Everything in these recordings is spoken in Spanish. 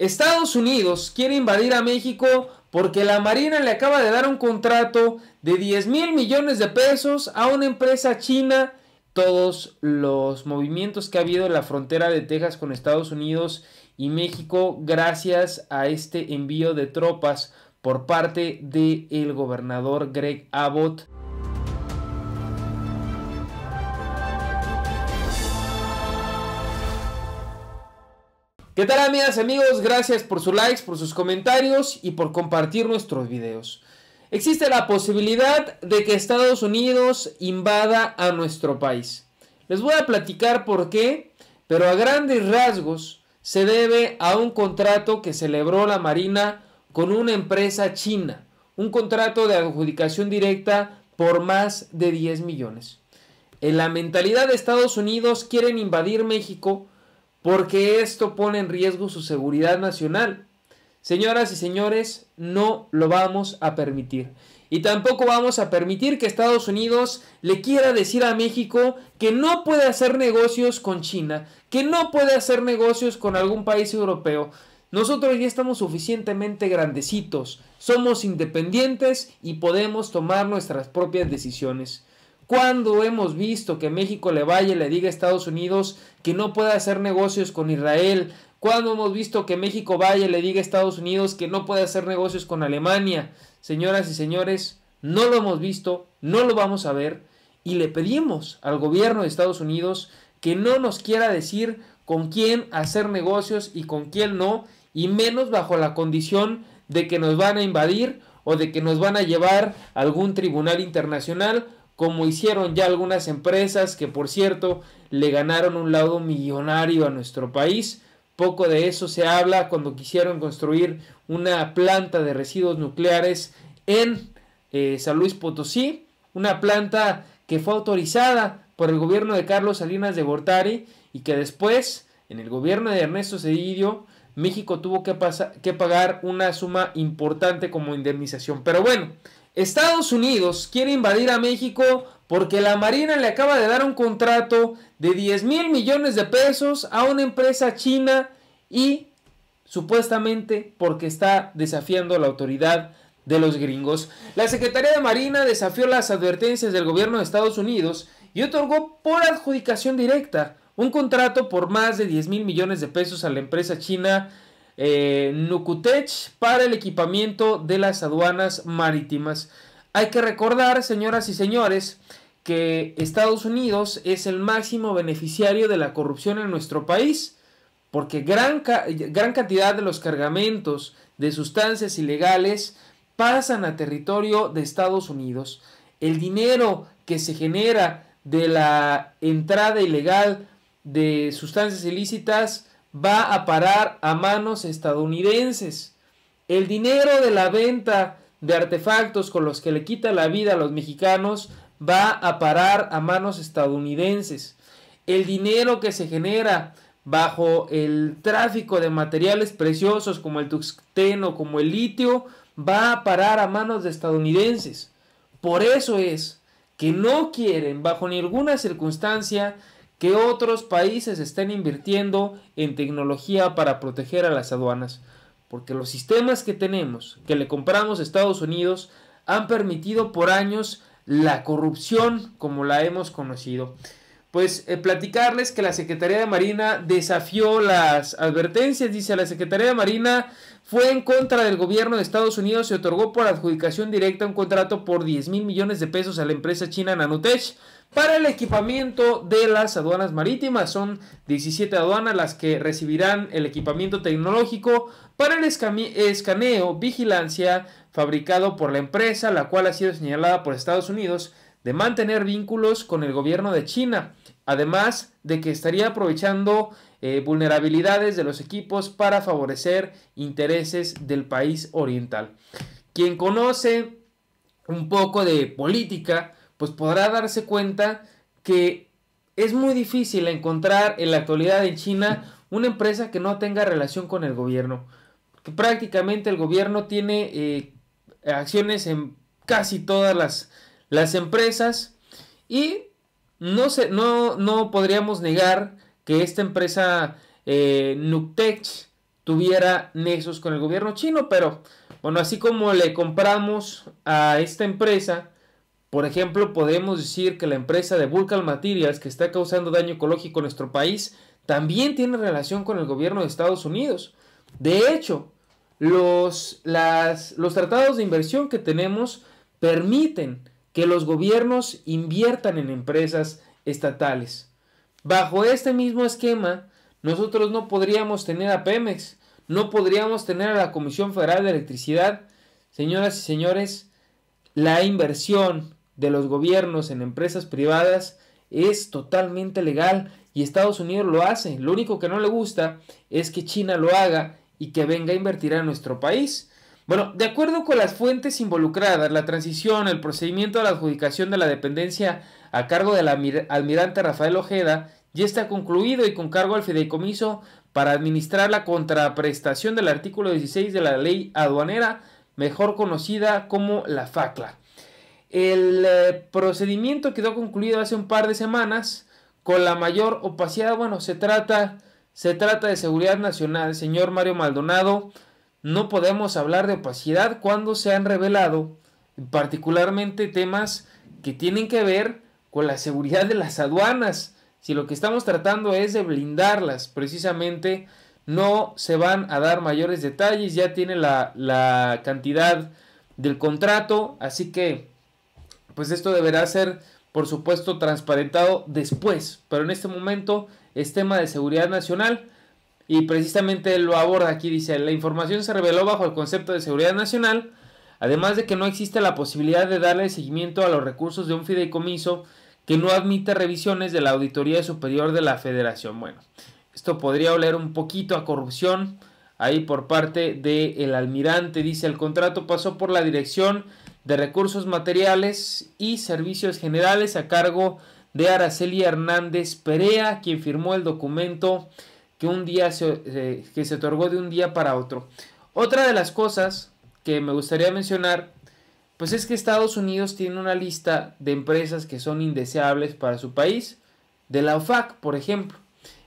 Estados Unidos quiere invadir a México porque la Marina le acaba de dar un contrato de 10 mil millones de pesos a una empresa china. Todos los movimientos que ha habido en la frontera de Texas con Estados Unidos y México gracias a este envío de tropas por parte del gobernador Greg Abbott. ¿Qué tal amigas, amigos? Gracias por sus likes, por sus comentarios y por compartir nuestros videos. Existe la posibilidad de que Estados Unidos invada a nuestro país. Les voy a platicar por qué, pero a grandes rasgos se debe a un contrato que celebró la Marina con una empresa china, un contrato de adjudicación directa por más de 10 millones. En la mentalidad de Estados Unidos quieren invadir México porque esto pone en riesgo su seguridad nacional. Señoras y señores, no lo vamos a permitir. Y tampoco vamos a permitir que Estados Unidos le quiera decir a México que no puede hacer negocios con China, que no puede hacer negocios con algún país europeo. Nosotros ya estamos suficientemente grandecitos, somos independientes y podemos tomar nuestras propias decisiones. ¿Cuándo hemos visto que México le vaya y le diga a Estados Unidos que no puede hacer negocios con Israel? ¿Cuándo hemos visto que México vaya y le diga a Estados Unidos que no puede hacer negocios con Alemania? Señoras y señores, no lo hemos visto, no lo vamos a ver y le pedimos al gobierno de Estados Unidos que no nos quiera decir con quién hacer negocios y con quién no, y menos bajo la condición de que nos van a invadir o de que nos van a llevar a algún tribunal internacional como hicieron ya algunas empresas que por cierto le ganaron un lado millonario a nuestro país. Poco de eso se habla cuando quisieron construir una planta de residuos nucleares en eh, San Luis Potosí, una planta que fue autorizada por el gobierno de Carlos Salinas de Gortari y que después, en el gobierno de Ernesto Cedillo, México tuvo que pagar una suma importante como indemnización. Pero bueno, Estados Unidos quiere invadir a México porque la Marina le acaba de dar un contrato de 10 mil millones de pesos a una empresa china y supuestamente porque está desafiando la autoridad de los gringos. La Secretaría de Marina desafió las advertencias del gobierno de Estados Unidos y otorgó por adjudicación directa un contrato por más de 10 mil millones de pesos a la empresa china Nukutech Nucutech para el equipamiento de las aduanas marítimas. Hay que recordar, señoras y señores, que Estados Unidos es el máximo beneficiario de la corrupción en nuestro país, porque gran, gran cantidad de los cargamentos de sustancias ilegales pasan a territorio de Estados Unidos. El dinero que se genera de la entrada ilegal de sustancias ilícitas va a parar a manos estadounidenses. El dinero de la venta de artefactos con los que le quita la vida a los mexicanos va a parar a manos estadounidenses. El dinero que se genera bajo el tráfico de materiales preciosos como el tuxteno, como el litio, va a parar a manos estadounidenses. Por eso es que no quieren bajo ninguna circunstancia que otros países estén invirtiendo en tecnología para proteger a las aduanas, porque los sistemas que tenemos, que le compramos a Estados Unidos, han permitido por años la corrupción como la hemos conocido pues eh, platicarles que la Secretaría de Marina desafió las advertencias, dice la Secretaría de Marina fue en contra del gobierno de Estados Unidos, se otorgó por adjudicación directa un contrato por 10 mil millones de pesos a la empresa china Nanotech para el equipamiento de las aduanas marítimas. Son 17 aduanas las que recibirán el equipamiento tecnológico para el escaneo, vigilancia fabricado por la empresa, la cual ha sido señalada por Estados Unidos de mantener vínculos con el gobierno de China, además de que estaría aprovechando eh, vulnerabilidades de los equipos para favorecer intereses del país oriental. Quien conoce un poco de política, pues podrá darse cuenta que es muy difícil encontrar en la actualidad en China una empresa que no tenga relación con el gobierno. Que prácticamente el gobierno tiene eh, acciones en casi todas las las empresas y no, se, no, no podríamos negar que esta empresa eh, Nuctech tuviera nexos con el gobierno chino, pero bueno, así como le compramos a esta empresa, por ejemplo, podemos decir que la empresa de Vulcan Materials, que está causando daño ecológico en nuestro país, también tiene relación con el gobierno de Estados Unidos. De hecho, los, los tratados de inversión que tenemos permiten que los gobiernos inviertan en empresas estatales. Bajo este mismo esquema, nosotros no podríamos tener a Pemex, no podríamos tener a la Comisión Federal de Electricidad. Señoras y señores, la inversión de los gobiernos en empresas privadas es totalmente legal y Estados Unidos lo hace. Lo único que no le gusta es que China lo haga y que venga a invertir a nuestro país. Bueno, de acuerdo con las fuentes involucradas, la transición, el procedimiento de la adjudicación de la dependencia a cargo del almirante Rafael Ojeda ya está concluido y con cargo al fideicomiso para administrar la contraprestación del artículo 16 de la ley aduanera, mejor conocida como la FACLA. El eh, procedimiento quedó concluido hace un par de semanas con la mayor opacidad. Bueno, se trata, se trata de seguridad nacional, señor Mario Maldonado no podemos hablar de opacidad cuando se han revelado particularmente temas que tienen que ver con la seguridad de las aduanas. Si lo que estamos tratando es de blindarlas, precisamente no se van a dar mayores detalles, ya tiene la, cantidad del contrato, así que pues esto deberá ser por supuesto transparentado después, pero en este momento es tema de seguridad nacional. Y precisamente lo aborda aquí, dice, la información se reveló bajo el concepto de seguridad nacional, además de que no existe la posibilidad de darle seguimiento a los recursos de un fideicomiso que no admite revisiones de la Auditoría Superior de la Federación. Bueno, esto podría oler un poquito a corrupción ahí por parte del almirante, dice, el contrato pasó por la Dirección de Recursos Materiales y Servicios Generales a cargo de Araceli Hernández Perea, quien firmó el documento que un día se, eh, que se otorgó de un día para otro. Otra de las cosas que me gustaría mencionar, pues es que Estados Unidos tiene una lista de empresas que son indeseables para su país, de la OFAC, por ejemplo.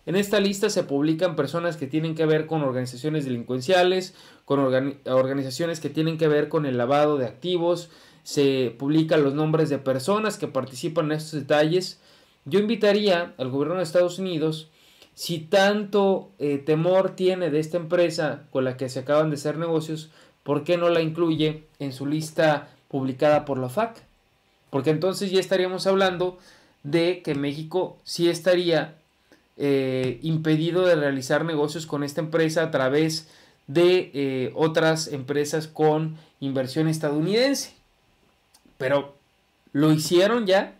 En esta lista se publican personas que tienen que ver con organizaciones delincuenciales, con organizaciones que tienen que ver con el lavado de activos, se publican los nombres de personas que participan en estos detalles. Yo invitaría al gobierno de Estados Unidos si tanto eh, temor tiene de esta empresa con la que se acaban de hacer negocios, ¿por qué no la incluye en su lista publicada por la FAC? Porque entonces ya estaríamos hablando de que México sí estaría eh, impedido de realizar negocios con esta empresa a través de eh, otras empresas con inversión estadounidense. Pero, ¿lo hicieron ya?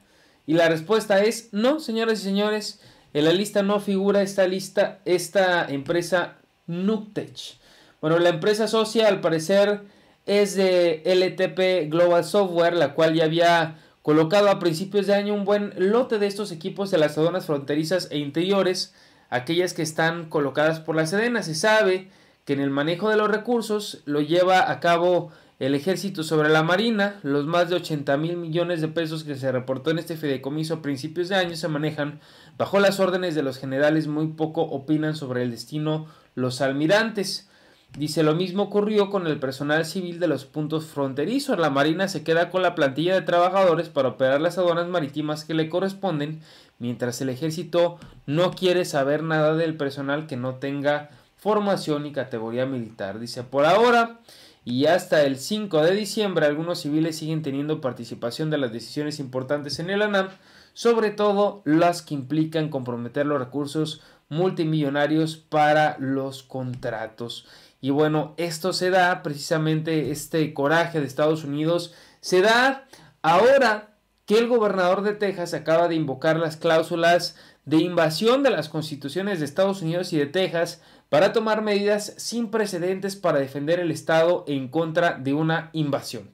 Y la respuesta es no, señoras y señores. En la lista no figura esta lista, esta empresa Nuktech. Bueno, la empresa socia al parecer es de LTP Global Software, la cual ya había colocado a principios de año un buen lote de estos equipos de las zonas fronterizas e interiores, aquellas que están colocadas por la Sedena. Se sabe que en el manejo de los recursos lo lleva a cabo el ejército sobre la marina, los más de 80 mil millones de pesos que se reportó en este fideicomiso a principios de año se manejan bajo las órdenes de los generales, muy poco opinan sobre el destino los almirantes. Dice lo mismo ocurrió con el personal civil de los puntos fronterizos. La Marina se queda con la plantilla de trabajadores para operar las aduanas marítimas que le corresponden, mientras el ejército no quiere saber nada del personal que no tenga formación y categoría militar. Dice, por ahora y hasta el 5 de diciembre algunos civiles siguen teniendo participación de las decisiones importantes en el ANAM, sobre todo las que implican comprometer los recursos multimillonarios para los contratos. Y bueno, esto se da precisamente, este coraje de Estados Unidos, se da ahora que el gobernador de Texas acaba de invocar las cláusulas de invasión de las constituciones de Estados Unidos y de Texas para tomar medidas sin precedentes para defender el Estado en contra de una invasión.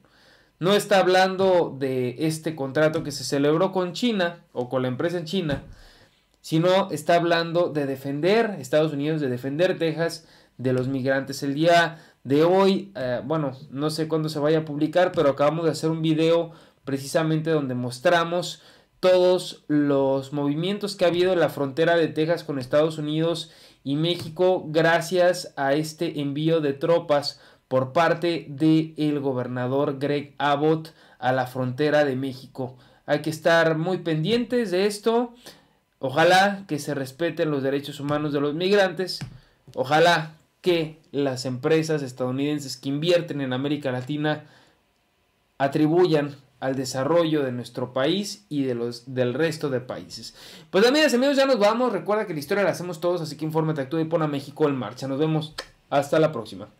No está hablando de este contrato que se celebró con China o con la empresa en China, sino está hablando de defender Estados Unidos, de defender Texas de los migrantes. El día de hoy, eh, bueno, no sé cuándo se vaya a publicar, pero acabamos de hacer un video precisamente donde mostramos todos los movimientos que ha habido en la frontera de Texas con Estados Unidos y México gracias a este envío de tropas por parte del gobernador Greg Abbott a la frontera de México. Hay que estar muy pendientes de esto. Ojalá que se respeten los derechos humanos de los migrantes. Ojalá que las empresas estadounidenses que invierten en América Latina atribuyan al desarrollo de nuestro país y de los, del resto de países. Pues amigas y amigos, ya nos vamos. Recuerda que la historia la hacemos todos, así que infórmate, actúa y pon a México en marcha. Nos vemos. Hasta la próxima.